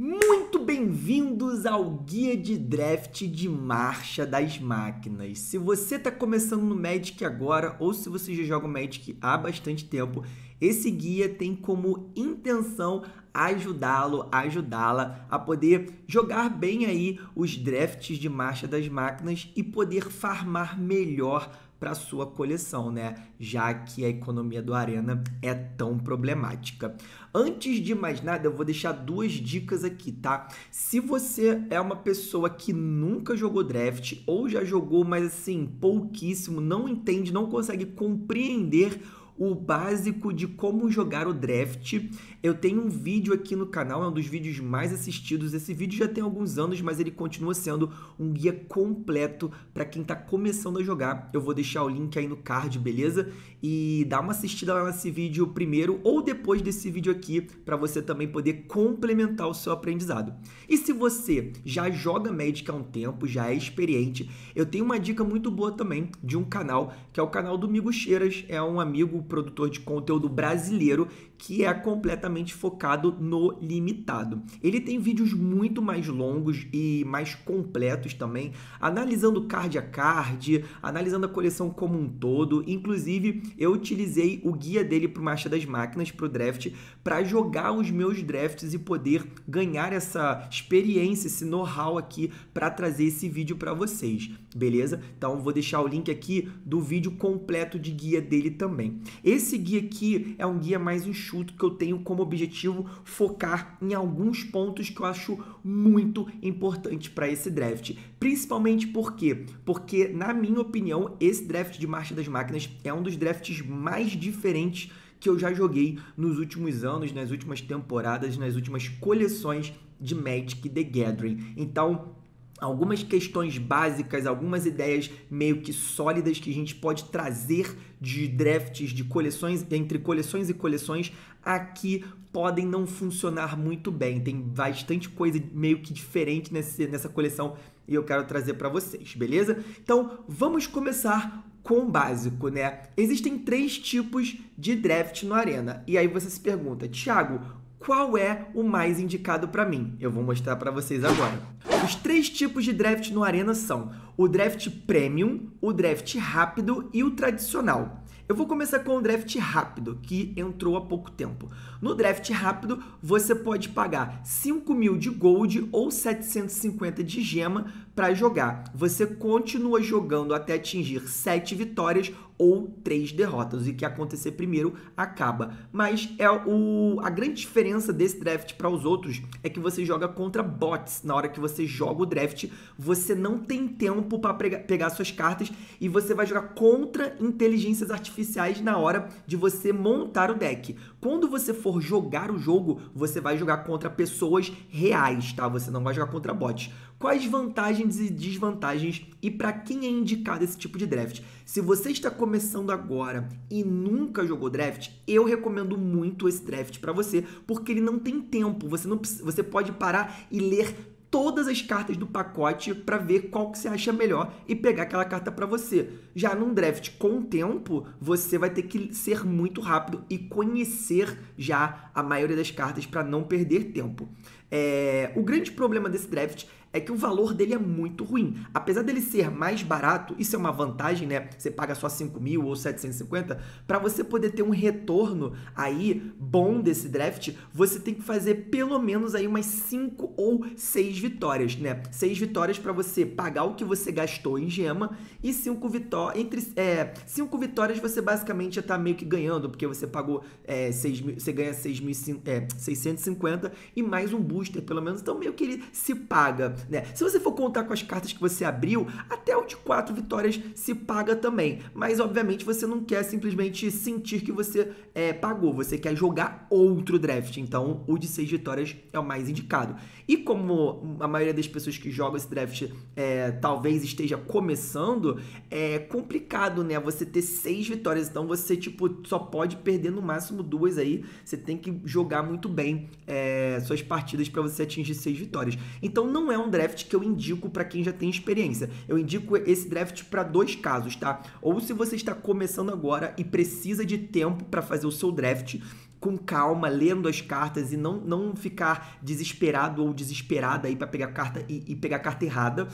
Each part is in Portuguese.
Muito bem-vindos ao Guia de Draft de Marcha das Máquinas. Se você está começando no Magic agora, ou se você já joga o Magic há bastante tempo, esse guia tem como intenção ajudá-lo, ajudá-la a poder jogar bem aí os drafts de Marcha das Máquinas e poder farmar melhor para sua coleção, né? Já que a economia do Arena é tão problemática. Antes de mais nada, eu vou deixar duas dicas aqui, tá? Se você é uma pessoa que nunca jogou draft ou já jogou, mas assim, pouquíssimo, não entende, não consegue compreender o básico de como jogar o draft. Eu tenho um vídeo aqui no canal, é um dos vídeos mais assistidos. Esse vídeo já tem alguns anos, mas ele continua sendo um guia completo para quem está começando a jogar. Eu vou deixar o link aí no card, beleza? E dá uma assistida lá nesse vídeo primeiro ou depois desse vídeo aqui para você também poder complementar o seu aprendizado. E se você já joga Magic há um tempo, já é experiente, eu tenho uma dica muito boa também de um canal, que é o canal do Migo Cheiras, é um amigo produtor de conteúdo brasileiro que é completamente focado no limitado. Ele tem vídeos muito mais longos e mais completos também, analisando card a card, analisando a coleção como um todo. Inclusive, eu utilizei o guia dele para o Marcha das Máquinas, para o draft, para jogar os meus drafts e poder ganhar essa experiência, esse know-how aqui para trazer esse vídeo para vocês, beleza? Então, vou deixar o link aqui do vídeo completo de guia dele também. Esse guia aqui é um guia mais enxuto que eu tenho como objetivo focar em alguns pontos que eu acho muito importante para esse draft. Principalmente por quê? Porque, na minha opinião, esse draft de Marcha das Máquinas é um dos drafts mais diferentes que eu já joguei nos últimos anos, nas últimas temporadas, nas últimas coleções de Magic the Gathering. Então, algumas questões básicas, algumas ideias meio que sólidas que a gente pode trazer de drafts, de coleções, entre coleções e coleções, aqui podem não funcionar muito bem. Tem bastante coisa meio que diferente nesse, nessa coleção e eu quero trazer para vocês, beleza? Então, vamos começar com o básico, né? Existem três tipos de draft no Arena. E aí você se pergunta, Thiago, qual é o mais indicado para mim. Eu vou mostrar para vocês agora. Os três tipos de draft no Arena são o draft premium, o draft rápido e o tradicional. Eu vou começar com o draft rápido, que entrou há pouco tempo. No draft rápido, você pode pagar 5 mil de gold ou 750 de gema para jogar. Você continua jogando até atingir 7 vitórias ou 3 derrotas. E que acontecer primeiro acaba. Mas é o a grande diferença desse draft para os outros é que você joga contra bots. Na hora que você joga o draft, você não tem tempo para pegar suas cartas e você vai jogar contra inteligências artificiais na hora de você montar o deck. Quando você for jogar o jogo, você vai jogar contra pessoas reais, tá? Você não vai jogar contra bots. Quais vantagens e desvantagens e para quem é indicado esse tipo de draft? Se você está começando agora e nunca jogou draft, eu recomendo muito esse draft para você, porque ele não tem tempo. Você não você pode parar e ler todas as cartas do pacote para ver qual que você acha melhor e pegar aquela carta para você. Já num draft com tempo, você vai ter que ser muito rápido e conhecer já a maioria das cartas para não perder tempo. É... O grande problema desse draft é que o valor dele é muito ruim. Apesar dele ser mais barato, isso é uma vantagem, né? Você paga só 5 mil ou 750, para você poder ter um retorno aí bom desse draft, você tem que fazer pelo menos aí umas 5 ou 6 vitórias, né? 6 vitórias para você pagar o que você gastou em gema e 5 vitórias. Entre 5 é, cinco vitórias você basicamente já tá meio que ganhando, porque você pagou é, 6 mil, você ganha 6 mil, é, 650 e mais um booster, pelo menos. Então meio que ele se paga né? Se você for contar com as cartas que você abriu, até o de quatro vitórias se paga também. Mas, obviamente, você não quer simplesmente sentir que você é, pagou. Você quer jogar outro draft. Então, o de seis vitórias é o mais indicado. E como a maioria das pessoas que jogam esse draft é, talvez esteja começando, é complicado, né? Você ter seis vitórias. Então, você, tipo, só pode perder no máximo duas aí. Você tem que jogar muito bem é, suas partidas para você atingir seis vitórias. Então, não é um um draft que eu indico para quem já tem experiência. Eu indico esse draft para dois casos, tá? Ou se você está começando agora e precisa de tempo para fazer o seu draft, com calma, lendo as cartas e não, não ficar desesperado ou desesperada aí para pegar carta e, e pegar carta errada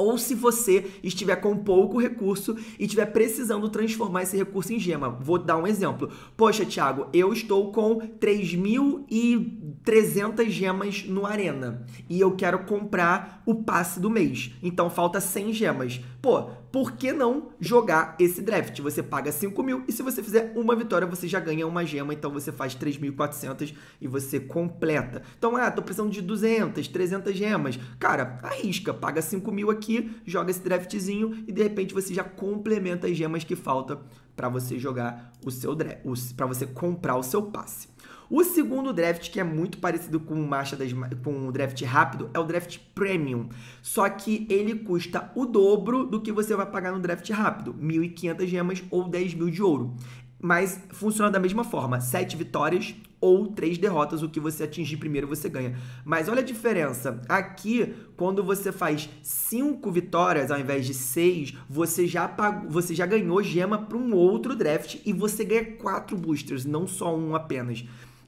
ou se você estiver com pouco recurso e estiver precisando transformar esse recurso em gema. Vou dar um exemplo. Poxa, Thiago, eu estou com 3.300 gemas no Arena e eu quero comprar o passe do mês. Então falta 100 gemas. Pô, por que não jogar esse draft? Você paga 5 mil e se você fizer uma vitória, você já ganha uma gema, então você faz 3.400 e você completa. Então, ah, tô precisando de 200, 300 gemas. Cara, arrisca, paga 5 mil aqui, joga esse draftzinho e de repente você já complementa as gemas que falta para você jogar o seu draft, para você comprar o seu passe. O segundo draft, que é muito parecido com o, marcha das, com o draft rápido, é o draft premium. Só que ele custa o dobro do que você vai pagar no draft rápido, 1.500 gemas ou 10.000 mil de ouro. Mas funciona da mesma forma, 7 vitórias ou 3 derrotas, o que você atingir primeiro você ganha. Mas olha a diferença, aqui quando você faz 5 vitórias ao invés de 6, você já você já ganhou gema para um outro draft e você ganha 4 boosters, não só um apenas.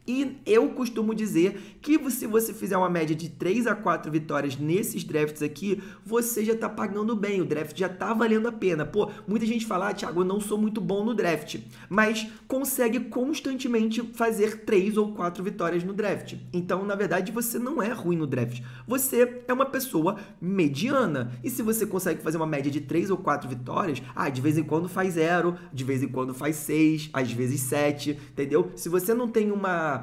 E eu costumo dizer que se você fizer uma média de 3 a 4 vitórias nesses drafts aqui, você já tá pagando bem, o draft já tá valendo a pena. Pô, muita gente fala, ah, Thiago, eu não sou muito bom no draft, mas consegue constantemente fazer 3 ou 4 vitórias no draft. Então, na verdade, você não é ruim no draft. Você é uma pessoa mediana. E se você consegue fazer uma média de 3 ou 4 vitórias, ah, de vez em quando faz 0, de vez em quando faz 6, às vezes 7, entendeu? Se você não tem uma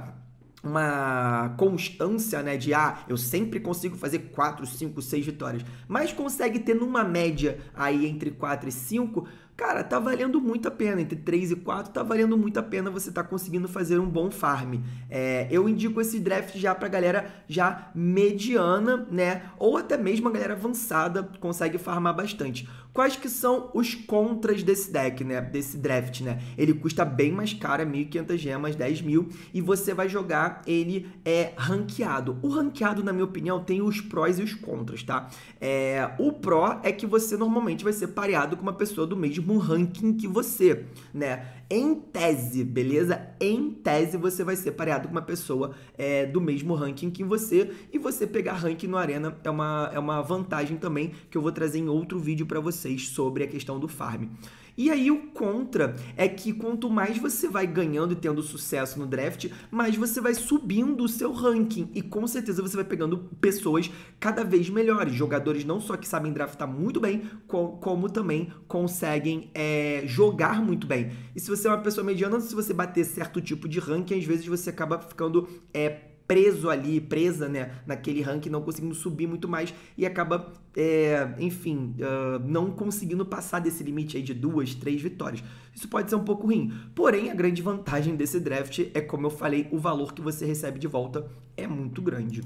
uma constância, né, de ah, eu sempre consigo fazer 4, 5, 6 vitórias, mas consegue ter numa média aí entre 4 e 5, cara, tá valendo muito a pena. Entre 3 e 4, tá valendo muito a pena você tá conseguindo fazer um bom farm. É, eu indico esse draft já pra galera já mediana, né? Ou até mesmo a galera avançada consegue farmar bastante. Quais que são os contras desse deck, né? Desse draft, né? Ele custa bem mais caro, 1.500 é gemas, 10 mil, e você vai jogar ele é ranqueado. O ranqueado, na minha opinião, tem os prós e os contras, tá? É, o pró é que você normalmente vai ser pareado com uma pessoa do mesmo mesmo ranking que você, né? Em tese, beleza? Em tese, você vai ser pareado com uma pessoa é, do mesmo ranking que você. E você pegar ranking no Arena é uma, é uma vantagem também que eu vou trazer em outro vídeo para vocês sobre a questão do farm. E aí o contra é que quanto mais você vai ganhando e tendo sucesso no draft, mais você vai subindo o seu ranking e com certeza você vai pegando pessoas cada vez melhores, jogadores não só que sabem draftar muito bem, como também conseguem é, jogar muito bem. E se você você é uma pessoa mediana se você bater certo tipo de ranking, às vezes você acaba ficando é, preso ali, presa, né, naquele ranking, não conseguindo subir muito mais e acaba, é, enfim, uh, não conseguindo passar desse limite aí de duas, três vitórias. Isso pode ser um pouco ruim. Porém, a grande vantagem desse draft é, como eu falei, o valor que você recebe de volta é muito grande.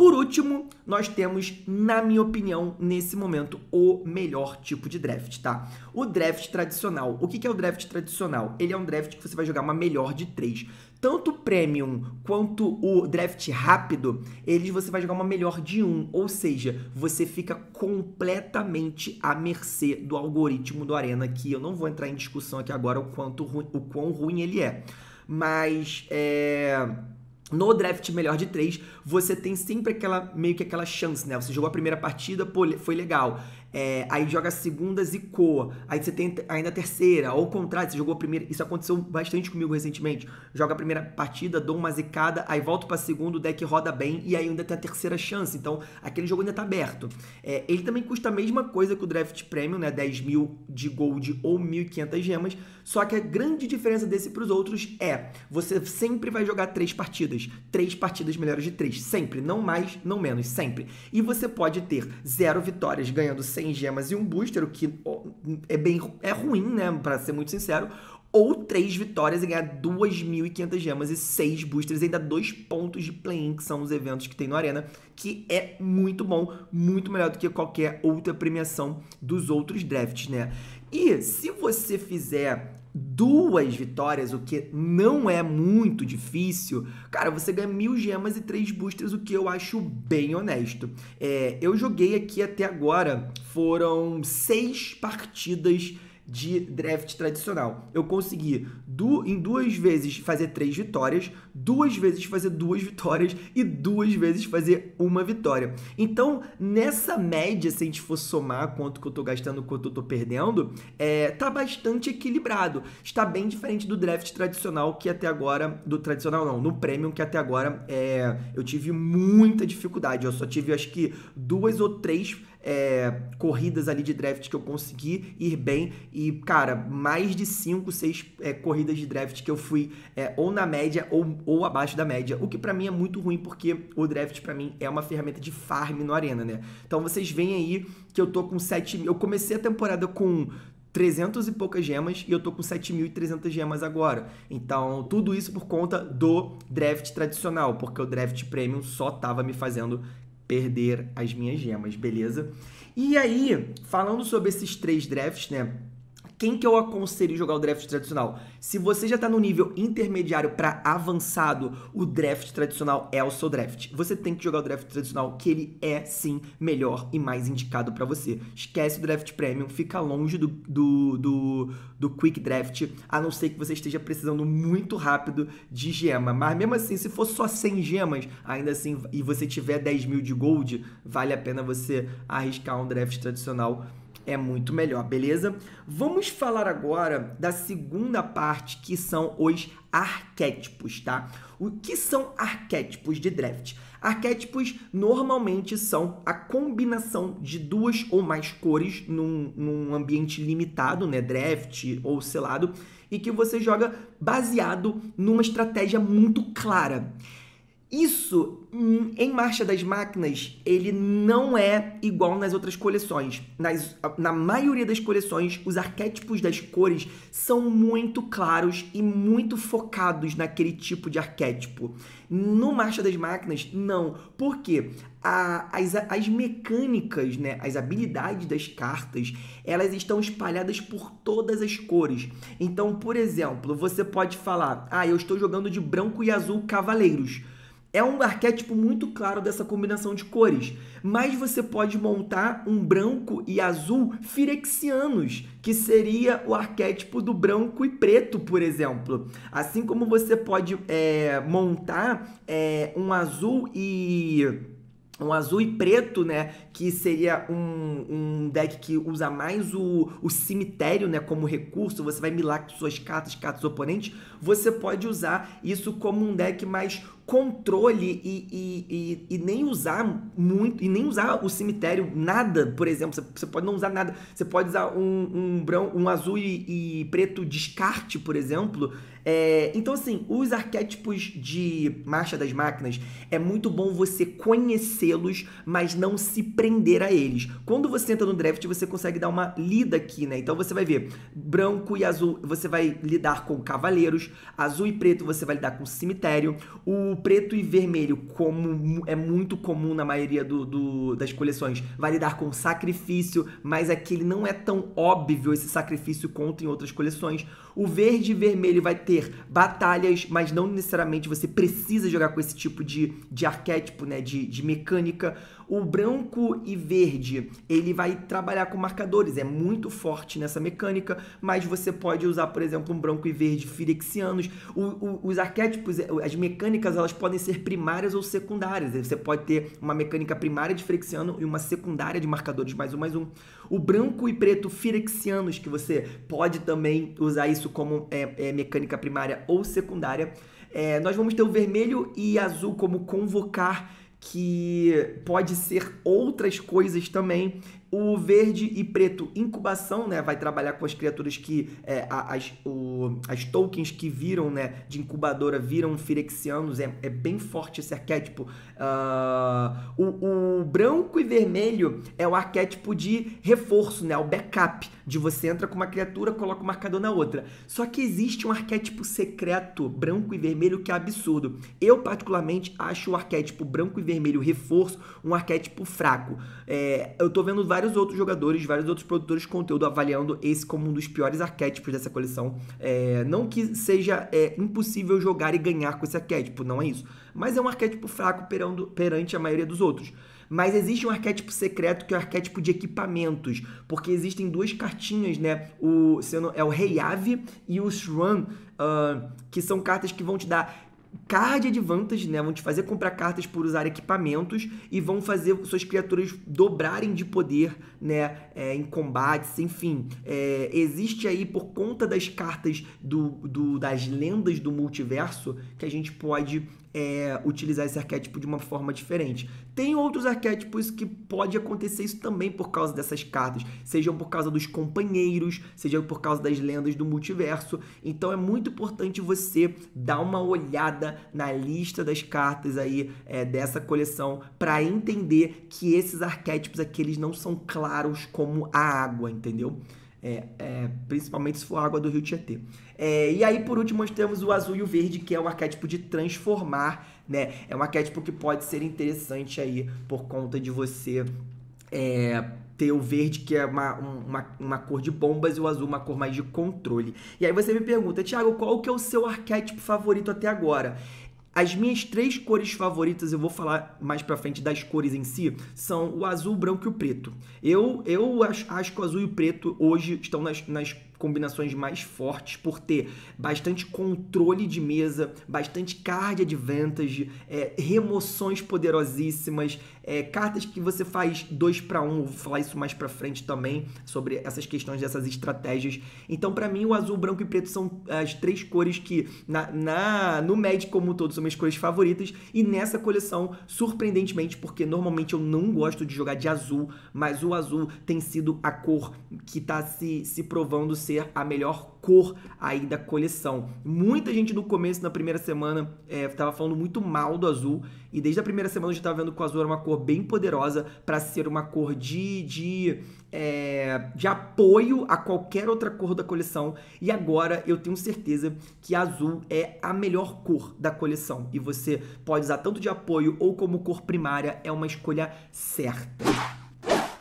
Por último, nós temos, na minha opinião, nesse momento, o melhor tipo de draft, tá? O draft tradicional. O que é o draft tradicional? Ele é um draft que você vai jogar uma melhor de três. Tanto o Premium quanto o draft rápido, eles você vai jogar uma melhor de um. Ou seja, você fica completamente à mercê do algoritmo do Arena, que eu não vou entrar em discussão aqui agora o, quanto ruim, o quão ruim ele é. Mas é no draft melhor de três, você tem sempre aquela meio que aquela chance, né? Você jogou a primeira partida, pô, foi legal. É, aí joga a segundas e coa. Aí você tem ainda a terceira, ou contrário, você jogou a primeira. Isso aconteceu bastante comigo recentemente. Joga a primeira partida, dou uma zicada, aí volto pra segunda, o deck roda bem, e aí ainda tem a terceira chance. Então, aquele jogo ainda tá aberto. É, ele também custa a mesma coisa que o draft premium, né? 10 mil de gold ou 1.500 gemas só que a grande diferença desse para os outros é: você sempre vai jogar três partidas. Três partidas melhores de três. Sempre. Não mais, não menos. Sempre. E você pode ter zero vitórias ganhando 100 gemas e um booster, o que é bem é ruim, né? Para ser muito sincero ou três vitórias e ganhar 2.500 gemas e seis boosters, e ainda dois pontos de play-in, que são os eventos que tem no Arena, que é muito bom, muito melhor do que qualquer outra premiação dos outros drafts, né? E se você fizer duas vitórias, o que não é muito difícil, cara, você ganha mil gemas e três boosters, o que eu acho bem honesto. É, eu joguei aqui até agora, foram seis partidas de draft tradicional. Eu consegui du em duas vezes fazer três vitórias, duas vezes fazer duas vitórias e duas vezes fazer uma vitória. Então, nessa média, se a gente for somar quanto que eu tô gastando, quanto eu tô perdendo, é, tá bastante equilibrado. Está bem diferente do draft tradicional que até agora, do tradicional não, no premium que até agora é, eu tive muita dificuldade. Eu só tive acho que duas ou três é, corridas ali de draft que eu consegui ir bem. E, cara, mais de 5, 6 é, corridas de draft que eu fui é, ou na média ou, ou abaixo da média. O que para mim é muito ruim, porque o draft para mim é uma ferramenta de farm no Arena, né? Então vocês veem aí que eu tô com 7 Eu comecei a temporada com 300 e poucas gemas e eu tô com 7.300 gemas agora. Então, tudo isso por conta do draft tradicional, porque o draft premium só tava me fazendo perder as minhas gemas, beleza? E aí, falando sobre esses três drafts, né? Quem que eu aconselho jogar o draft tradicional? Se você já está no nível intermediário para avançado, o draft tradicional é o seu draft. Você tem que jogar o draft tradicional, que ele é sim melhor e mais indicado para você. Esquece o draft premium, fica longe do, do, do, do quick draft, a não ser que você esteja precisando muito rápido de gema. Mas mesmo assim, se for só 100 gemas, ainda assim, e você tiver 10 mil de gold, vale a pena você arriscar um draft tradicional é muito melhor, beleza? Vamos falar agora da segunda parte, que são os arquétipos, tá? O que são arquétipos de draft? Arquétipos normalmente são a combinação de duas ou mais cores num, num ambiente limitado, né? Draft ou selado, e que você joga baseado numa estratégia muito clara. Isso hum, em Marcha das Máquinas, ele não é igual nas outras coleções. Nas, na maioria das coleções, os arquétipos das cores são muito claros e muito focados naquele tipo de arquétipo. No Marcha das Máquinas, não. Por quê? A, as, as mecânicas, né, as habilidades das cartas, elas estão espalhadas por todas as cores. Então, por exemplo, você pode falar: ah, eu estou jogando de branco e azul cavaleiros. É um arquétipo muito claro dessa combinação de cores, mas você pode montar um branco e azul firexianos, que seria o arquétipo do branco e preto, por exemplo. Assim como você pode é, montar é, um azul e um azul e preto, né? Que seria um, um deck que usa mais o, o cemitério, né? Como recurso, você vai milar com suas cartas, cartas oponentes. Você pode usar isso como um deck mais controle e, e, e, e, nem usar muito, e nem usar o cemitério, nada, por exemplo, você, você pode não usar nada, você pode usar um, um, branco, um azul e, e preto descarte, por exemplo, é, então, assim, os arquétipos de Marcha das Máquinas é muito bom você conhecê-los, mas não se prender a eles. Quando você entra no draft, você consegue dar uma lida aqui, né? Então você vai ver branco e azul, você vai lidar com cavaleiros, azul e preto você vai lidar com cemitério, o preto e vermelho, como é muito comum na maioria do, do, das coleções, vai lidar com sacrifício, mas aqui ele não é tão óbvio esse sacrifício quanto em outras coleções. O verde e vermelho vai ter ter batalhas, mas não necessariamente você precisa jogar com esse tipo de, de arquétipo, né? De, de mecânica. O branco e verde, ele vai trabalhar com marcadores, é muito forte nessa mecânica, mas você pode usar, por exemplo, um branco e verde firexianos. O, o, os arquétipos, é, as mecânicas, elas podem ser primárias ou secundárias. Você pode ter uma mecânica primária de firexiano e uma secundária de marcadores mais um mais um. O branco e preto firexianos, que você pode também usar isso como é, é, mecânica primária ou secundária. É, nós vamos ter o vermelho e azul como convocar, que pode ser outras coisas também. O verde e preto, incubação, né? Vai trabalhar com as criaturas que. É, as, o, as tokens que viram, né? De incubadora viram firexianos. É, é bem forte esse arquétipo. Uh, o, o, branco e vermelho é o arquétipo de reforço, né? O backup. De você entra com uma criatura, coloca o um marcador na outra. Só que existe um arquétipo secreto, branco e vermelho, que é absurdo. Eu, particularmente, acho o arquétipo branco e vermelho reforço um arquétipo fraco. É, eu tô vendo vários vários outros jogadores, vários outros produtores de conteúdo avaliando esse como um dos piores arquétipos dessa coleção. É, não que seja é, impossível jogar e ganhar com esse arquétipo, não é isso. Mas é um arquétipo fraco perando, perante a maioria dos outros. Mas existe um arquétipo secreto que é o arquétipo de equipamentos, porque existem duas cartinhas, né? O, sendo, é o Rei Ave e o Shran, uh, que são cartas que vão te dar card advantage, né? Vão te fazer comprar cartas por usar equipamentos e vão fazer suas criaturas dobrarem de poder, né? É, em combates, enfim. É, existe aí, por conta das cartas do, do, das lendas do multiverso, que a gente pode é, utilizar esse arquétipo de uma forma diferente. Tem outros arquétipos que pode acontecer isso também por causa dessas cartas, sejam por causa dos companheiros, seja por causa das lendas do multiverso. Então é muito importante você dar uma olhada na lista das cartas aí é, dessa coleção para entender que esses arquétipos aqui eles não são claros como a água, entendeu? É, é, principalmente se for água do rio Tietê. É, e aí, por último, nós temos o azul e o verde, que é um arquétipo de transformar, né? É um arquétipo que pode ser interessante aí por conta de você é, ter o verde, que é uma, uma, uma cor de bombas, e o azul, uma cor mais de controle. E aí você me pergunta, Thiago, qual que é o seu arquétipo favorito até agora? As minhas três cores favoritas, eu vou falar mais pra frente das cores em si, são o azul, o branco e o preto. Eu, eu acho, acho que o azul e o preto hoje estão nas, nas combinações mais fortes por ter bastante controle de mesa, bastante card advantage, é, remoções poderosíssimas, é, cartas que você faz dois para um, vou falar isso mais para frente também sobre essas questões dessas estratégias. Então, para mim, o azul, branco e preto são as três cores que na, na no Magic como um todo são minhas cores favoritas e nessa coleção, surpreendentemente, porque normalmente eu não gosto de jogar de azul, mas o azul tem sido a cor que está se, se provando ser a melhor cor aí da coleção. Muita gente no começo, na primeira semana, estava é, falando muito mal do azul. E desde a primeira semana eu já estava vendo que o azul era uma cor bem poderosa para ser uma cor de, de, é, de apoio a qualquer outra cor da coleção. E agora eu tenho certeza que azul é a melhor cor da coleção. E você pode usar tanto de apoio ou como cor primária, é uma escolha certa.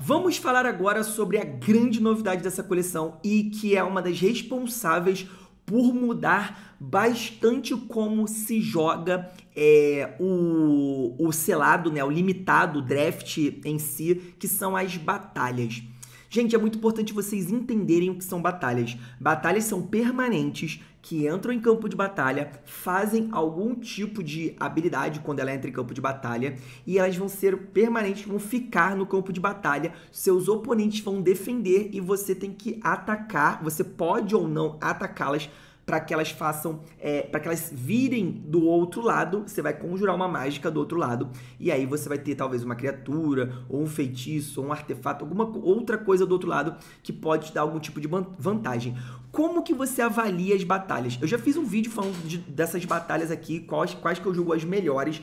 Vamos falar agora sobre a grande novidade dessa coleção e que é uma das responsáveis por mudar bastante como se joga é, o, o selado, né, o limitado, o draft em si, que são as batalhas. Gente, é muito importante vocês entenderem o que são batalhas. Batalhas são permanentes, que entram em campo de batalha, fazem algum tipo de habilidade quando ela entra em campo de batalha, e elas vão ser permanentes, vão ficar no campo de batalha, seus oponentes vão defender e você tem que atacar, você pode ou não atacá-las para que elas façam, é, para que elas virem do outro lado, você vai conjurar uma mágica do outro lado, e aí você vai ter talvez uma criatura, ou um feitiço, ou um artefato, alguma outra coisa do outro lado que pode te dar algum tipo de vantagem. Como que você avalia as batalhas? Eu já fiz um vídeo falando de, dessas batalhas aqui, quais, quais que eu julgo as melhores.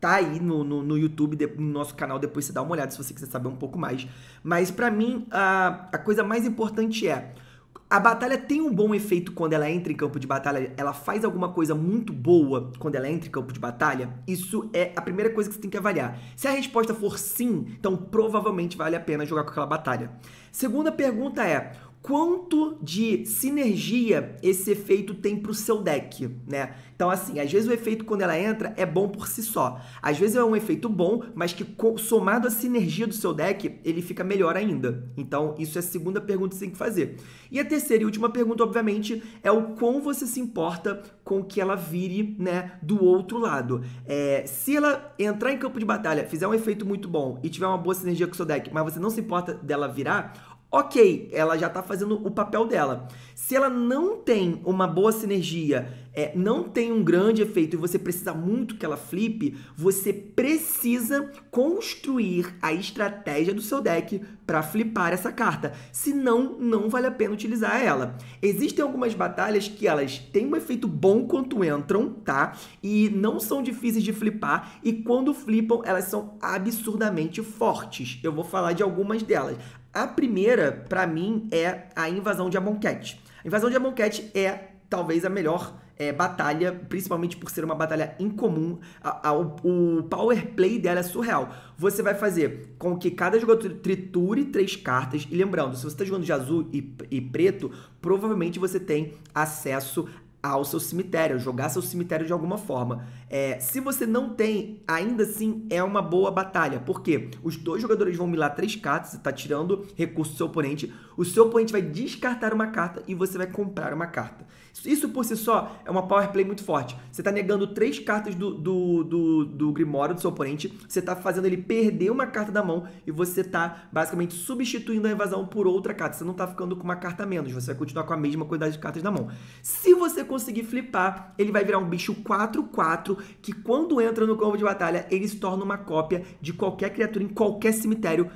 Tá aí no, no, no YouTube, de, no nosso canal, depois você dá uma olhada se você quiser saber um pouco mais. Mas para mim, a, a coisa mais importante é... A batalha tem um bom efeito quando ela entra em campo de batalha? Ela faz alguma coisa muito boa quando ela entra em campo de batalha? Isso é a primeira coisa que você tem que avaliar. Se a resposta for sim, então provavelmente vale a pena jogar com aquela batalha. Segunda pergunta é: quanto de sinergia esse efeito tem para o seu deck, né? Então, assim, às vezes o efeito quando ela entra é bom por si só. Às vezes é um efeito bom, mas que somado à sinergia do seu deck, ele fica melhor ainda. Então, isso é a segunda pergunta que você tem que fazer. E a terceira e última pergunta, obviamente, é o quão você se importa com que ela vire, né, do outro lado. É, se ela entrar em campo de batalha, fizer um efeito muito bom e tiver uma boa sinergia com o seu deck, mas você não se importa dela virar, Ok, ela já está fazendo o papel dela. Se ela não tem uma boa sinergia, é, não tem um grande efeito e você precisa muito que ela flipe, você precisa construir a estratégia do seu deck para flipar essa carta. Senão, não vale a pena utilizar ela. Existem algumas batalhas que elas têm um efeito bom quando entram, tá? E não são difíceis de flipar e quando flipam, elas são absurdamente fortes. Eu vou falar de algumas delas. A primeira, para mim, é a invasão de Amonkhet. A invasão de Amonkhet é talvez a melhor é, batalha, principalmente por ser uma batalha incomum. A, a, o, o power play dela é surreal. Você vai fazer com que cada jogador triture três cartas. E lembrando, se você está jogando de azul e, e preto, provavelmente você tem acesso ao seu cemitério, jogar seu cemitério de alguma forma. É, se você não tem, ainda assim é uma boa batalha, porque os dois jogadores vão milar três cartas, você está tirando recurso do seu oponente, o seu oponente vai descartar uma carta e você vai comprar uma carta. Isso por si só é uma power play muito forte. Você está negando três cartas do, do, do, do Grimório, do seu oponente, você está fazendo ele perder uma carta da mão e você está basicamente substituindo a invasão por outra carta. Você não está ficando com uma carta menos, você vai continuar com a mesma quantidade de cartas na mão. Se você conseguir flipar, ele vai virar um bicho 4-4 que quando entra no campo de batalha, ele se torna uma cópia de qualquer criatura em qualquer cemitério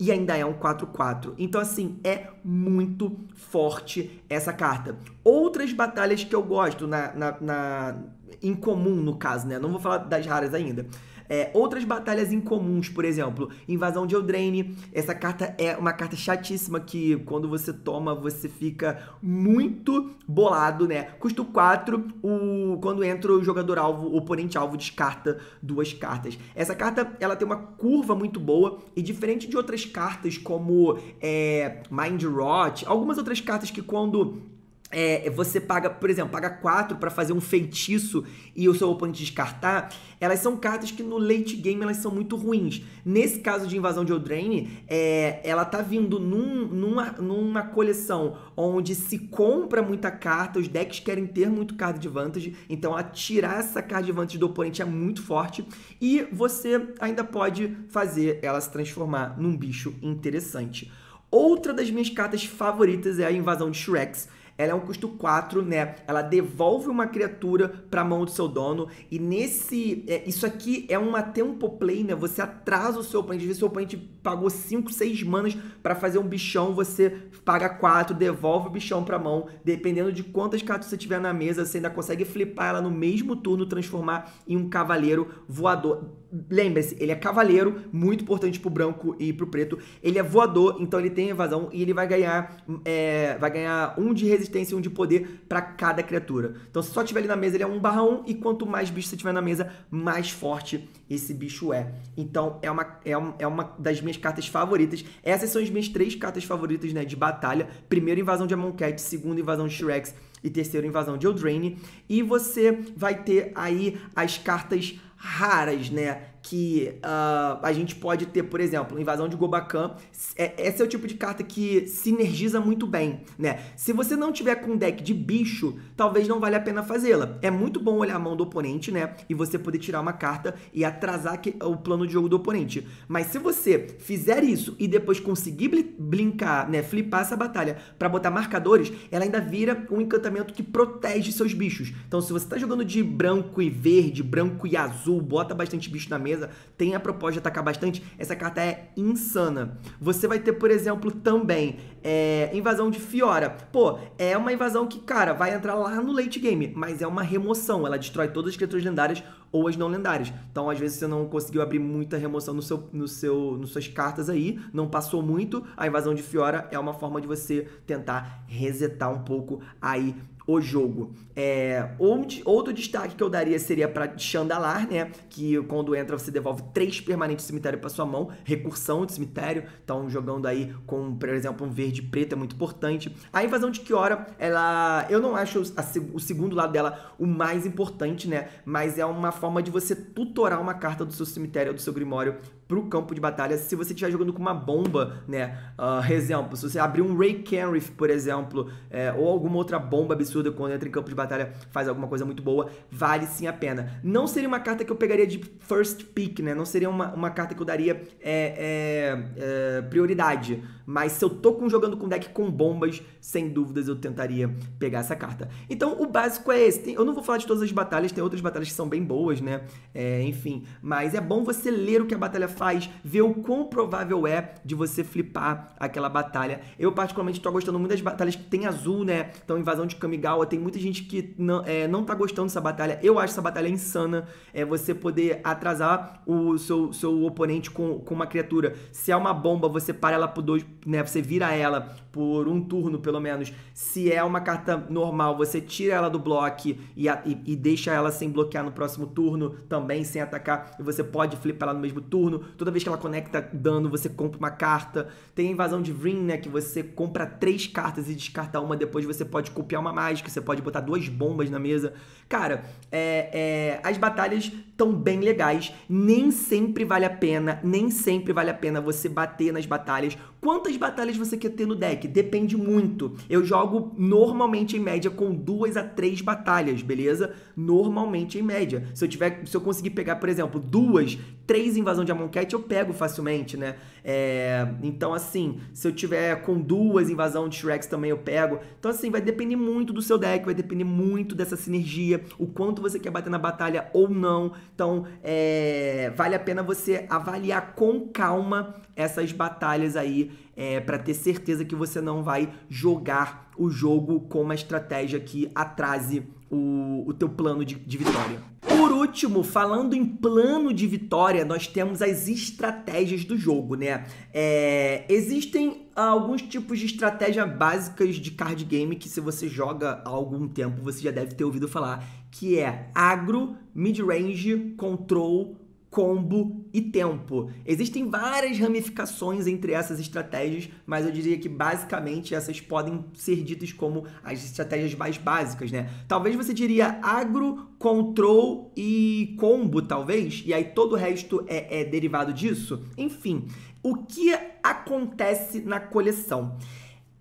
e ainda é um 4-4. Então, assim, é muito forte essa carta. Outras batalhas que eu gosto, na, na, na, em comum no caso, né? Não vou falar das raras ainda. É, outras batalhas incomuns, por exemplo, Invasão de Eldraine. Essa carta é uma carta chatíssima que quando você toma, você fica muito bolado, né? Custo 4, o, quando entra o jogador alvo, o oponente alvo descarta duas cartas. Essa carta, ela tem uma curva muito boa e diferente de outras cartas como é, Mind Rot, algumas outras cartas que quando é, você paga, por exemplo, paga 4 para fazer um feitiço e o seu oponente descartar, elas são cartas que no late game elas são muito ruins. Nesse caso de Invasão de Eldraine, é, ela tá vindo num, numa, numa coleção onde se compra muita carta, os decks querem ter muito card advantage, então atirar essa card advantage do oponente é muito forte e você ainda pode fazer ela se transformar num bicho interessante. Outra das minhas cartas favoritas é a Invasão de Shreks. Ela é um custo 4, né? Ela devolve uma criatura para a mão do seu dono. E nesse. É, isso aqui é uma tempo play, né? Você atrasa o seu oponente. Às vezes, seu oponente pagou 5, 6 manas para fazer um bichão, você paga 4, devolve o bichão para a mão. Dependendo de quantas cartas você tiver na mesa, você ainda consegue flipar ela no mesmo turno, transformar em um cavaleiro voador Lembre-se, ele é cavaleiro, muito importante pro branco e pro preto. Ele é voador, então ele tem evasão e ele vai ganhar é, vai ganhar um de resistência e um de poder para cada criatura. Então, se só tiver ali na mesa, ele é 1 barra 1, e quanto mais bicho você tiver na mesa, mais forte esse bicho é. Então, é uma, é, um, é uma das minhas cartas favoritas. Essas são as minhas três cartas favoritas né, de batalha. Primeiro, invasão de Amon segundo, invasão de Shrex e terceiro, invasão de Eldraine. E você vai ter aí as cartas raras, né? que uh, a gente pode ter, por exemplo, invasão de Gobacan. É, esse é o tipo de carta que sinergiza muito bem, né? Se você não tiver com um deck de bicho, talvez não valha a pena fazê-la. É muito bom olhar a mão do oponente, né? E você poder tirar uma carta e atrasar que, o plano de jogo do oponente. Mas se você fizer isso e depois conseguir bl blinkar, né? Flipar essa batalha para botar marcadores, ela ainda vira um encantamento que protege seus bichos. Então, se você tá jogando de branco e verde, branco e azul, bota bastante bicho na mesa, tem a proposta de atacar bastante, essa carta é insana. Você vai ter, por exemplo, também é, invasão de Fiora. Pô, é uma invasão que, cara, vai entrar lá no late game, mas é uma remoção. Ela destrói todas as criaturas lendárias ou as não lendárias. Então, às vezes, você não conseguiu abrir muita remoção no seu, no seu, nas suas cartas aí, não passou muito. A invasão de Fiora é uma forma de você tentar resetar um pouco aí o jogo. É, outro destaque que eu daria seria para Chandalar, né? Que quando entra você devolve três permanentes de cemitério para sua mão, recursão de cemitério. Então jogando aí com, por exemplo, um verde preto é muito importante. A invasão de Kiora, ela, eu não acho a, o segundo lado dela o mais importante, né? Mas é uma forma de você tutorar uma carta do seu cemitério ou do seu grimório pro campo de batalha se você estiver jogando com uma bomba, né? Uh, exemplo, se você abrir um Ray Canrif, por exemplo, é, ou alguma outra bomba absurda quando entra em campo de batalha, faz alguma coisa muito boa, vale sim a pena. Não seria uma carta que eu pegaria de first pick, né? Não seria uma, uma carta que eu daria é, é, é prioridade. Mas se eu tô com, jogando com deck com bombas, sem dúvidas eu tentaria pegar essa carta. Então o básico é esse. Tem, eu não vou falar de todas as batalhas, tem outras batalhas que são bem boas, né? É, enfim, mas é bom você ler o que a batalha faz, vê o quão provável é de você flipar aquela batalha. Eu, particularmente, tô gostando muito das batalhas que tem azul, né? Então, invasão de Kamigawa, tem muita gente que não, é, não tá gostando dessa batalha. Eu acho essa batalha insana. É você poder atrasar o seu, seu oponente com, com uma criatura. Se é uma bomba, você para ela por dois, né? Você vira ela por um turno, pelo menos. Se é uma carta normal, você tira ela do bloco e, e, e deixa ela sem bloquear no próximo turno, também sem atacar, e você pode flipar ela no mesmo turno toda vez que ela conecta dano, você compra uma carta. Tem a invasão de Vryn, né? Que você compra três cartas e descarta uma, depois você pode copiar uma mágica, você pode botar duas bombas na mesa. Cara, é, é, as batalhas estão bem legais. Nem sempre vale a pena, nem sempre vale a pena você bater nas batalhas Quantas batalhas você quer ter no deck? Depende muito. Eu jogo normalmente em média com duas a três batalhas, beleza? Normalmente em média. Se eu tiver, se eu conseguir pegar, por exemplo, duas, três invasão de Amonkhet, eu pego facilmente, né? É, então assim, se eu tiver com duas invasão de Shrek também eu pego. Então assim, vai depender muito do seu deck, vai depender muito dessa sinergia, o quanto você quer bater na batalha ou não. Então é, vale a pena você avaliar com calma essas batalhas aí é, para ter certeza que você não vai jogar o jogo com uma estratégia que atrase o, o teu plano de, de vitória. Por último, falando em plano de vitória, nós temos as estratégias do jogo, né? É, existem alguns tipos de estratégia básicas de card game que se você joga há algum tempo, você já deve ter ouvido falar, que é agro, mid-range, control, combo e tempo. Existem várias ramificações entre essas estratégias, mas eu diria que basicamente essas podem ser ditas como as estratégias mais básicas, né? Talvez você diria agro, control e combo, talvez, e aí todo o resto é, é derivado disso. Enfim, o que acontece na coleção?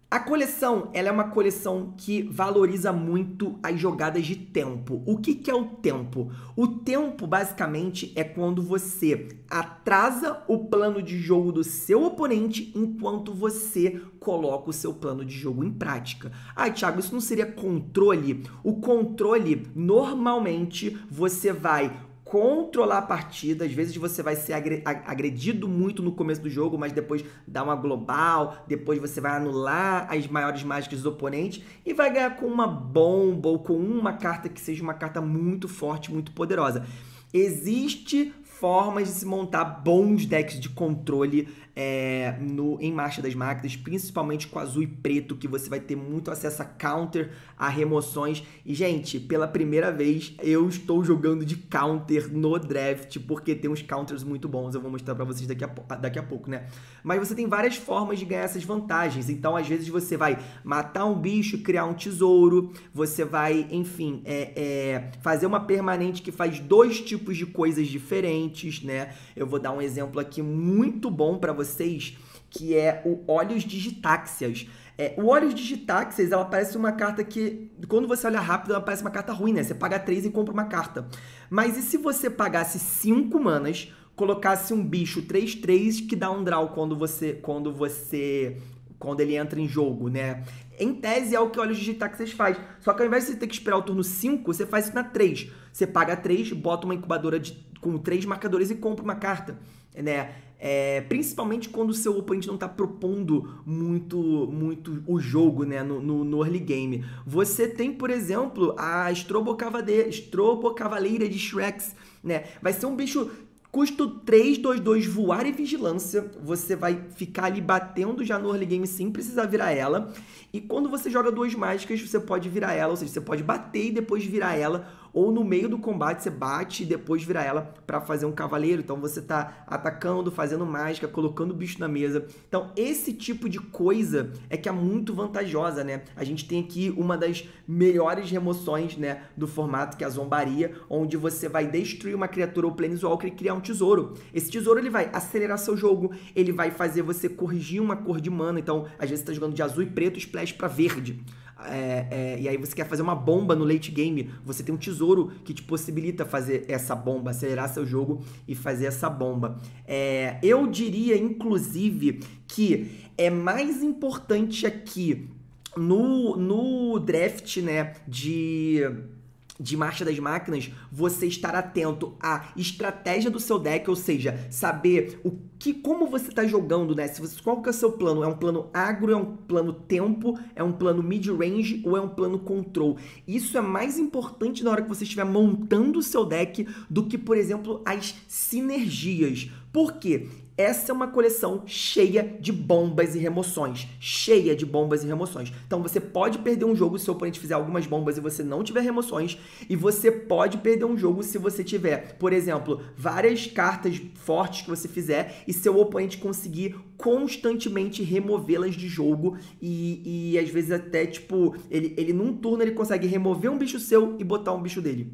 A coleção, ela é uma coleção que valoriza muito as jogadas de tempo. O que, que é o tempo? O tempo, basicamente, é quando você atrasa o plano de jogo do seu oponente enquanto você coloca o seu plano de jogo em prática. Ah, Thiago, isso não seria controle? O controle, normalmente, você vai controlar a partida. Às vezes você vai ser agredido muito no começo do jogo, mas depois dá uma global, depois você vai anular as maiores mágicas do oponente e vai ganhar com uma bomba ou com uma carta que seja uma carta muito forte, muito poderosa. Existe formas de se montar bons decks de controle é, no em marcha das máquinas, principalmente com azul e preto, que você vai ter muito acesso a counter, a remoções. E, gente, pela primeira vez eu estou jogando de counter no draft, porque tem uns counters muito bons, eu vou mostrar para vocês daqui a, daqui a pouco, né? Mas você tem várias formas de ganhar essas vantagens, então às vezes você vai matar um bicho, criar um tesouro, você vai, enfim, é, é, fazer uma permanente que faz dois tipos de coisas diferentes né? Eu vou dar um exemplo aqui muito bom para vocês, que é o Olhos Digitáxias. É, o Olhos Digitáxias, ela parece uma carta que, quando você olha rápido, ela parece uma carta ruim, né? Você paga 3 e compra uma carta. Mas e se você pagasse 5 manas, colocasse um bicho 3-3 que dá um draw quando você. quando você. quando ele entra em jogo, né? Em tese é o que o Olhos Digitáxias faz. Só que ao invés de você ter que esperar o turno 5, você faz isso na 3. Você paga três, bota uma incubadora de, com três marcadores e compra uma carta, né? É, principalmente quando o seu oponente não está propondo muito muito o jogo né, no, no, no, early game. Você tem, por exemplo, a Strobo Cavaleira, Strobo Cavaleira de Shrek, Né? Vai ser um bicho Custo 3, 2, 2, voar e vigilância. Você vai ficar ali batendo já no early game sem precisar virar ela. E quando você joga duas mágicas, você pode virar ela, ou seja, você pode bater e depois virar ela ou no meio do combate você bate e depois vira ela para fazer um cavaleiro. Então você tá atacando, fazendo mágica, colocando o bicho na mesa. Então esse tipo de coisa é que é muito vantajosa, né? A gente tem aqui uma das melhores remoções, né, do formato que é a zombaria, onde você vai destruir uma criatura ou planeswalker e criar um tesouro. Esse tesouro ele vai acelerar seu jogo, ele vai fazer você corrigir uma cor de mana. Então, às vezes você tá jogando de azul e preto, splash para verde. É, é, e aí você quer fazer uma bomba no late game, você tem um tesouro que te possibilita fazer essa bomba, acelerar seu jogo e fazer essa bomba. É, eu diria, inclusive, que é mais importante aqui no, no draft, né, de de marcha das máquinas, você estar atento à estratégia do seu deck, ou seja, saber o que como você está jogando, né? Se você, qual que é o seu plano? É um plano agro, é um plano tempo, é um plano mid range ou é um plano control? Isso é mais importante na hora que você estiver montando o seu deck do que, por exemplo, as sinergias. Por quê? Essa é uma coleção cheia de bombas e remoções. Cheia de bombas e remoções. Então você pode perder um jogo se o seu oponente fizer algumas bombas e você não tiver remoções. E você pode perder um jogo se você tiver, por exemplo, várias cartas fortes que você fizer e seu oponente conseguir constantemente removê-las de jogo. E, e às vezes até, tipo, ele, ele num turno ele consegue remover um bicho seu e botar um bicho dele.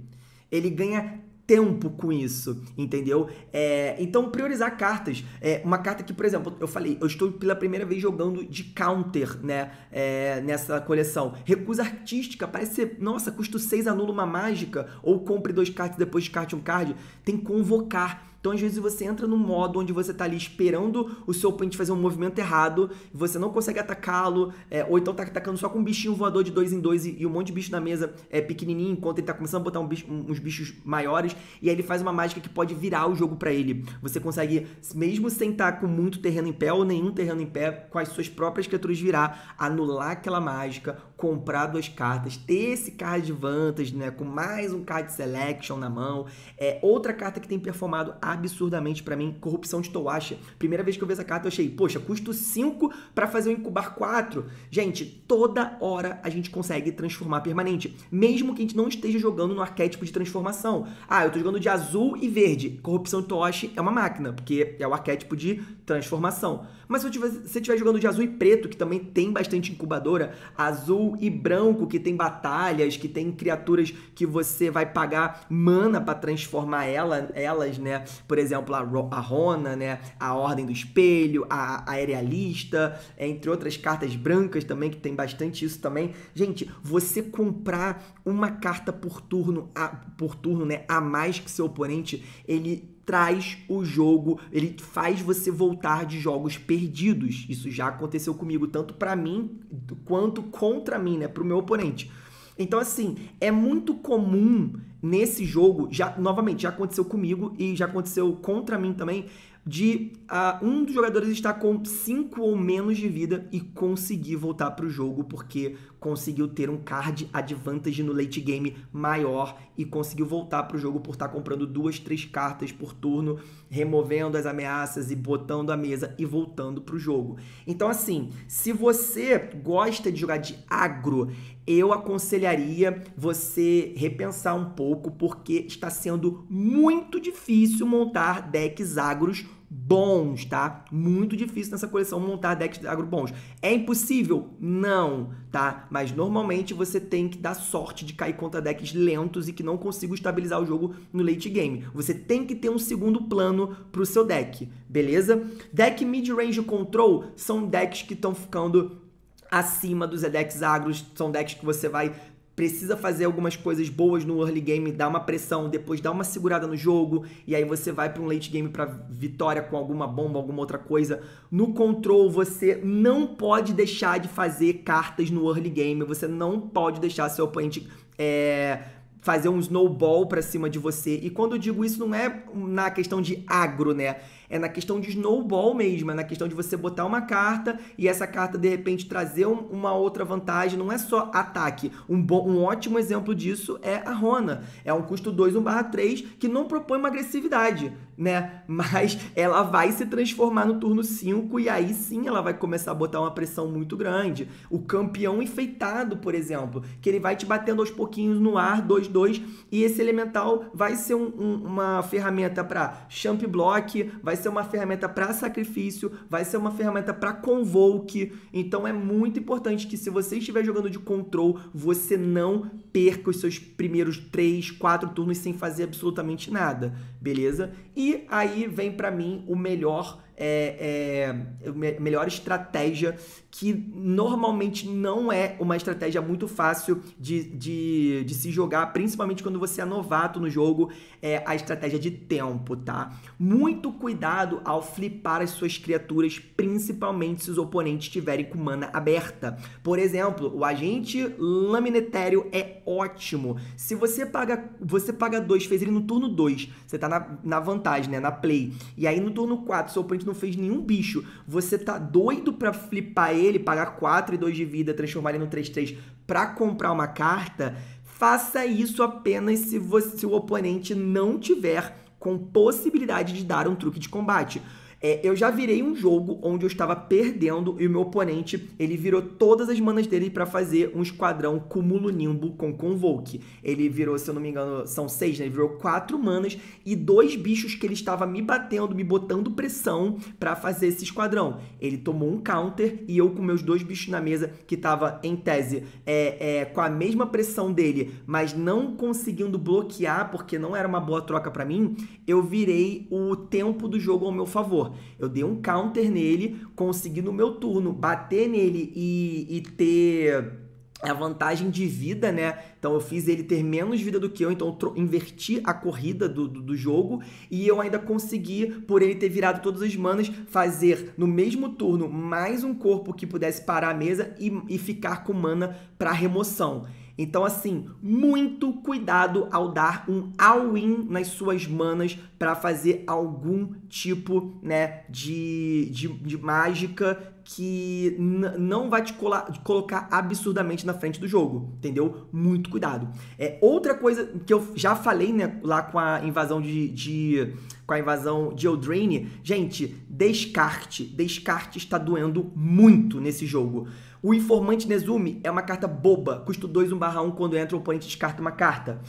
Ele ganha tempo com isso, entendeu? É, então, priorizar cartas. É, uma carta que, por exemplo, eu falei, eu estou pela primeira vez jogando de counter, né? É, nessa coleção. Recusa artística, parece ser, nossa, custo 6, anula uma mágica, ou compre dois cards depois de card um card. Tem convocar então, às vezes, você entra num modo onde você tá ali esperando o seu oponente fazer um movimento errado, você não consegue atacá-lo, é, ou então tá atacando só com um bichinho voador de dois em dois e, e um monte de bicho na mesa é, pequenininho, enquanto ele tá começando a botar um bicho, uns bichos maiores, e aí ele faz uma mágica que pode virar o jogo para ele. Você consegue, mesmo sem estar tá com muito terreno em pé ou nenhum terreno em pé, com as suas próprias criaturas virar, anular aquela mágica, comprar duas cartas, ter esse card de vantage, né, com mais um card selection na mão, é outra carta que tem performado a absurdamente para mim Corrupção de Toacha. Primeira vez que eu vi essa carta, eu achei, poxa, custo 5 para fazer um incubar 4. Gente, toda hora a gente consegue transformar permanente, mesmo que a gente não esteja jogando no arquétipo de transformação. Ah, eu tô jogando de azul e verde. Corrupção de Toashi é uma máquina, porque é o arquétipo de transformação. Mas se você estiver jogando de azul e preto, que também tem bastante incubadora, azul e branco, que tem batalhas, que tem criaturas que você vai pagar mana para transformar ela, elas, né? por exemplo, a, a Rona, né? A Ordem do Espelho, a, Aerealista, entre outras cartas brancas também, que tem bastante isso também. Gente, você comprar uma carta por turno, a, por turno, né? A mais que seu oponente, ele traz o jogo, ele faz você voltar de jogos perdidos. Isso já aconteceu comigo, tanto para mim quanto contra mim, né, pro meu oponente. Então assim, é muito comum nesse jogo, já novamente, já aconteceu comigo e já aconteceu contra mim também, de uh, um dos jogadores estar com 5 ou menos de vida e conseguir voltar para o jogo, porque conseguiu ter um card advantage no late game maior e conseguiu voltar para o jogo por estar tá comprando duas, três cartas por turno, removendo as ameaças e botando a mesa e voltando para o jogo. Então, assim, se você gosta de jogar de agro, eu aconselharia você repensar um pouco, porque está sendo muito difícil montar decks agros bons, tá? Muito difícil nessa coleção montar decks de agro bons. É impossível? Não, tá? Mas normalmente você tem que dar sorte de cair contra decks lentos e que não consigo estabilizar o jogo no late game. Você tem que ter um segundo plano pro seu deck, beleza? Deck mid-range control são decks que estão ficando acima dos decks agros, são decks que você vai precisa fazer algumas coisas boas no early game, dar uma pressão, depois dar uma segurada no jogo, e aí você vai para um late game para vitória com alguma bomba, alguma outra coisa. No control você não pode deixar de fazer cartas no early game, você não pode deixar seu oponente é, fazer um snowball para cima de você. E quando eu digo isso não é na questão de agro, né? é na questão de snowball mesmo, é na questão de você botar uma carta e essa carta de repente trazer um, uma outra vantagem, não é só ataque. Um, bom, um ótimo exemplo disso é a Rona. É um custo 2, 1 3, que não propõe uma agressividade, né? Mas ela vai se transformar no turno 5 e aí sim ela vai começar a botar uma pressão muito grande. O campeão enfeitado, por exemplo, que ele vai te batendo aos pouquinhos no ar, 2-2, e esse elemental vai ser um, um, uma ferramenta para champ block, vai ser ser uma ferramenta para sacrifício, vai ser uma ferramenta para convoke. Então é muito importante que se você estiver jogando de control, você não perca os seus primeiros 3, 4 turnos sem fazer absolutamente nada beleza? E aí vem para mim o melhor é, é, melhor estratégia que normalmente não é uma estratégia muito fácil de, de, de se jogar, principalmente quando você é novato no jogo, é a estratégia de tempo, tá? Muito cuidado ao flipar as suas criaturas, principalmente se os oponentes estiverem com mana aberta. Por exemplo, o agente laminetério é ótimo. Se você paga você paga 2, fez ele no turno 2, você tá na, na vantagem, né? Na play. E aí no turno 4, seu oponente não fez nenhum bicho. Você tá doido pra flipar ele, pagar 4 e 2 de vida, transformar ele no 3-3 pra comprar uma carta? Faça isso apenas se, você, se o oponente não tiver com possibilidade de dar um truque de combate. É, eu já virei um jogo onde eu estava perdendo e o meu oponente ele virou todas as manas dele para fazer um esquadrão nimbo com Convoke. Ele virou, se eu não me engano, são seis, né? Ele virou quatro manas e dois bichos que ele estava me batendo, me botando pressão para fazer esse esquadrão. Ele tomou um counter e eu com meus dois bichos na mesa, que estava em tese é, é, com a mesma pressão dele, mas não conseguindo bloquear porque não era uma boa troca para mim, eu virei o tempo do jogo ao meu favor. Eu dei um counter nele, consegui no meu turno bater nele e, e ter a vantagem de vida, né? Então eu fiz ele ter menos vida do que eu, então eu inverti a corrida do, do, do, jogo e eu ainda consegui, por ele ter virado todas as manas, fazer no mesmo turno mais um corpo que pudesse parar a mesa e, e ficar com mana para remoção. Então, assim, muito cuidado ao dar um all-in nas suas manas para fazer algum tipo né, de, de, de mágica que não vai te colocar absurdamente na frente do jogo, entendeu? Muito cuidado. É outra coisa que eu já falei, né, lá com a invasão de, de com a invasão de Eldraine, gente, descarte, descarte está doendo muito nesse jogo. O informante Nezumi é uma carta boba, custa 2 1/1 quando entra o oponente descarta uma carta.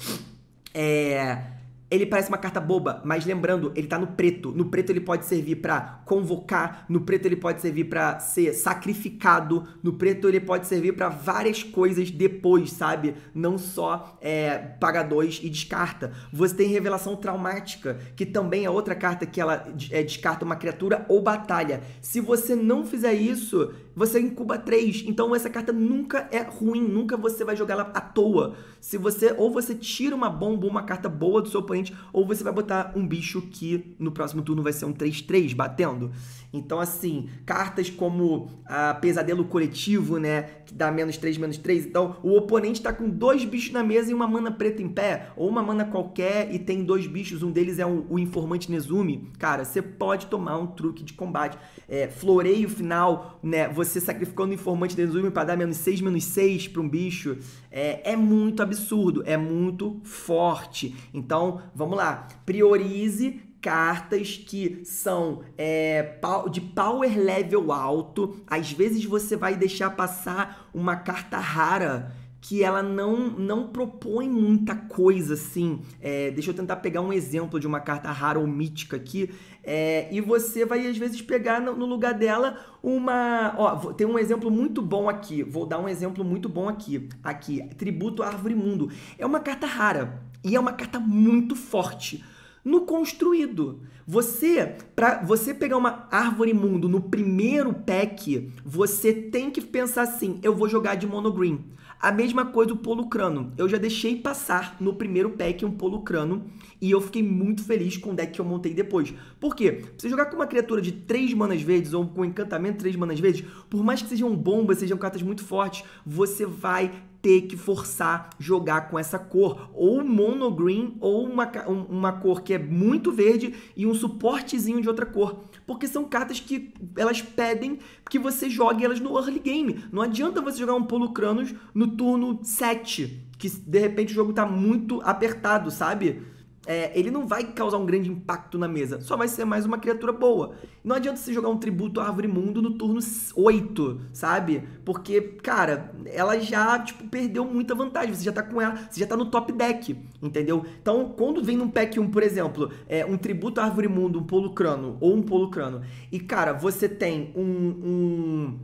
É ele parece uma carta boba, mas lembrando, ele tá no preto. No preto ele pode servir para convocar, no preto ele pode servir para ser sacrificado, no preto ele pode servir para várias coisas depois, sabe? Não só é, paga dois e descarta. Você tem revelação traumática, que também é outra carta que ela é, descarta uma criatura ou batalha. Se você não fizer isso, você incuba é três. Então essa carta nunca é ruim, nunca você vai jogar ela à toa. Se você ou você tira uma bomba, uma carta boa do seu oponente, ou você vai botar um bicho que no próximo turno vai ser um 3-3 batendo. Então, assim, cartas como a Pesadelo Coletivo, né? Que dá menos 3, menos 3. Então, o oponente tá com dois bichos na mesa e uma mana preta em pé. Ou uma mana qualquer e tem dois bichos. Um deles é o, o Informante Nezumi. Cara, você pode tomar um truque de combate. É, floreio final, né? Você sacrificando o Informante Nezumi para dar menos 6, menos 6 para um bicho. É, é muito absurdo, é muito forte. Então, vamos lá. Priorize cartas que são é, de power level alto. Às vezes você vai deixar passar uma carta rara que ela não, não propõe muita coisa assim. É, deixa eu tentar pegar um exemplo de uma carta rara ou mítica aqui. É, e você vai, às vezes, pegar no, lugar dela uma. Ó, tem um exemplo muito bom aqui. Vou dar um exemplo muito bom aqui. Aqui, Tributo à Árvore Mundo. É uma carta rara e é uma carta muito forte no construído. Você, para você pegar uma árvore mundo no primeiro pack, você tem que pensar assim: eu vou jogar de mono green. A mesma coisa do Polucrano. Eu já deixei passar no primeiro pack um Polucrano e eu fiquei muito feliz com o deck que eu montei depois. Por quê? Pra você jogar com uma criatura de 3 manas verdes ou com um encantamento 3 manas verdes, por mais que sejam bombas, sejam cartas muito fortes, você vai ter que forçar jogar com essa cor, ou mono green, ou uma, uma cor que é muito verde e um suportezinho de outra cor. Porque são cartas que elas pedem que você jogue elas no early game. Não adianta você jogar um Polo Cranos no turno 7, que de repente o jogo está muito apertado, sabe? é, ele não vai causar um grande impacto na mesa, só vai ser mais uma criatura boa. Não adianta você jogar um tributo à Árvore Mundo no turno 8, sabe? Porque, cara, ela já, tipo, perdeu muita vantagem, você já tá com ela, você já tá no top deck, entendeu? Então, quando vem num pack 1, por exemplo, é, um tributo à Árvore Mundo, um Polo Crano ou um Polo Crano, e, cara, você tem um, um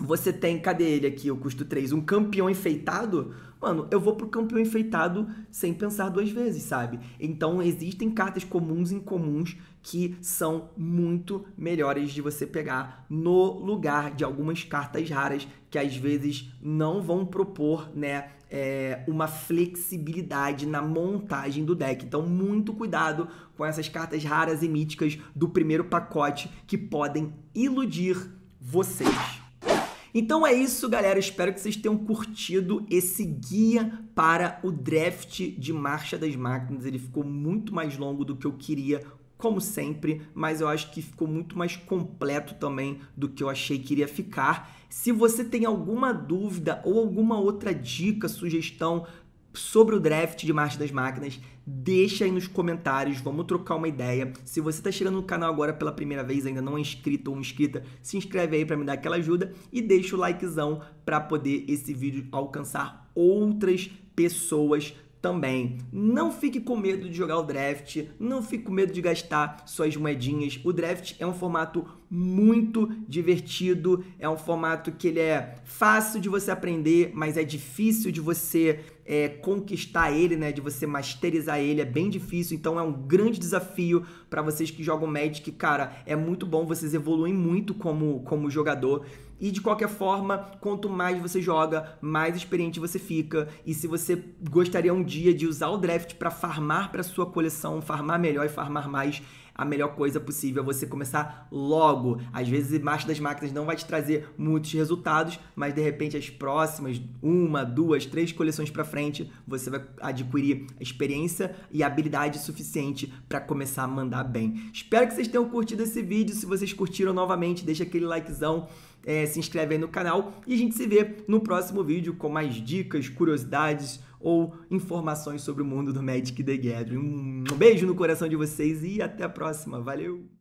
você tem, cadê ele aqui, o custo 3? Um campeão enfeitado? Mano, eu vou pro campeão enfeitado sem pensar duas vezes, sabe? Então existem cartas comuns e incomuns que são muito melhores de você pegar no lugar de algumas cartas raras que às vezes não vão propor, né, é, uma flexibilidade na montagem do deck. Então muito cuidado com essas cartas raras e míticas do primeiro pacote que podem iludir vocês. Então é isso, galera. Espero que vocês tenham curtido esse guia para o draft de marcha das máquinas. Ele ficou muito mais longo do que eu queria como sempre, mas eu acho que ficou muito mais completo também do que eu achei que iria ficar. Se você tem alguma dúvida ou alguma outra dica, sugestão sobre o draft de marcha das máquinas, Deixa aí nos comentários, vamos trocar uma ideia. Se você está chegando no canal agora pela primeira vez, ainda não é inscrito ou inscrita, se inscreve aí para me dar aquela ajuda e deixa o likezão para poder esse vídeo alcançar outras pessoas também. Não fique com medo de jogar o draft, não fique com medo de gastar suas moedinhas. O draft é um formato muito divertido, é um formato que ele é fácil de você aprender, mas é difícil de você é, conquistar ele, né? De você masterizar ele, é bem difícil. Então é um grande desafio para vocês que jogam Magic, cara. É muito bom, vocês evoluem muito como, como jogador. E de qualquer forma, quanto mais você joga, mais experiente você fica. E se você gostaria um dia de usar o draft para farmar para sua coleção, farmar melhor e farmar mais, a melhor coisa possível é você começar logo. Às vezes, marcha das máquinas não vai te trazer muitos resultados, mas de repente as próximas uma, duas, três coleções para frente, você vai adquirir experiência e habilidade suficiente para começar a mandar bem. Espero que vocês tenham curtido esse vídeo. Se vocês curtiram novamente, deixa aquele likezão é, se inscreve aí no canal e a gente se vê no próximo vídeo com mais dicas, curiosidades ou informações sobre o mundo do Magic the Gathering. Um beijo no coração de vocês e até a próxima. Valeu!